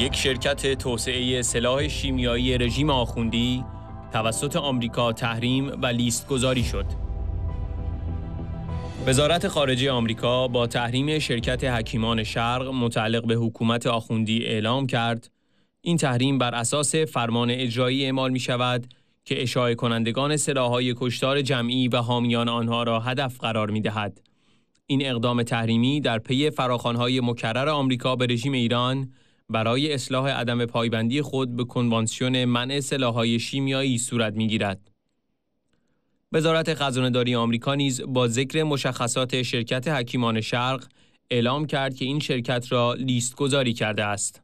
یک شرکت توسعه سلاح شیمیایی رژیم آخوندی توسط آمریکا تحریم و لیست گذاری شد. وزارت خارجه آمریکا با تحریم شرکت حکیمان شرق متعلق به حکومت آخوندی اعلام کرد این تحریم بر اساس فرمان اجرایی اعمال می شود که اشاره کنندگان سلاحهای کشتار جمعی و حامیان آنها را هدف قرار می دهد. این اقدام تحریمی در پی فراخوانهای مکرر آمریکا به رژیم ایران برای اصلاح عدم پایبندی خود به کنوانسیون منع سلاحهای شیمیایی صورت میگیرد. وزارت خزانهداری آمریکا نیز با ذکر مشخصات شرکت حکیمان شرق اعلام کرد که این شرکت را لیست گذاری کرده است.